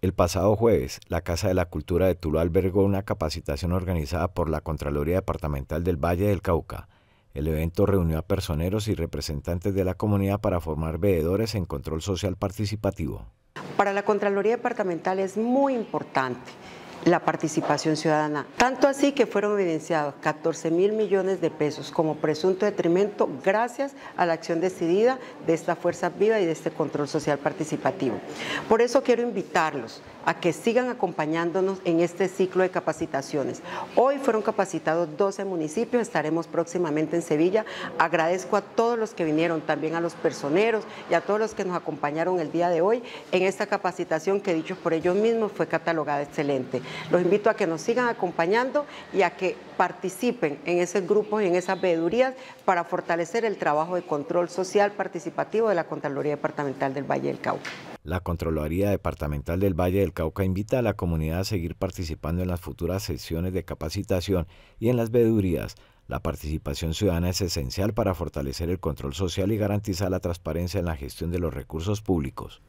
El pasado jueves, la Casa de la Cultura de Tuluá albergó una capacitación organizada por la Contraloría Departamental del Valle del Cauca. El evento reunió a personeros y representantes de la comunidad para formar veedores en control social participativo. Para la Contraloría Departamental es muy importante la participación ciudadana. Tanto así que fueron evidenciados 14 mil millones de pesos como presunto detrimento gracias a la acción decidida de esta fuerza viva y de este control social participativo. Por eso quiero invitarlos a que sigan acompañándonos en este ciclo de capacitaciones. Hoy fueron capacitados 12 municipios, estaremos próximamente en Sevilla. Agradezco a todos los que vinieron, también a los personeros y a todos los que nos acompañaron el día de hoy en esta capacitación que dicho por ellos mismos fue catalogada excelente. Los invito a que nos sigan acompañando y a que participen en esos grupos y en esas veedurías para fortalecer el trabajo de control social participativo de la Contraloría Departamental del Valle del Cauca. La Contraloría Departamental del Valle del Cauca invita a la comunidad a seguir participando en las futuras sesiones de capacitación y en las veedurías la participación ciudadana es esencial para fortalecer el control social y garantizar la transparencia en la gestión de los recursos públicos.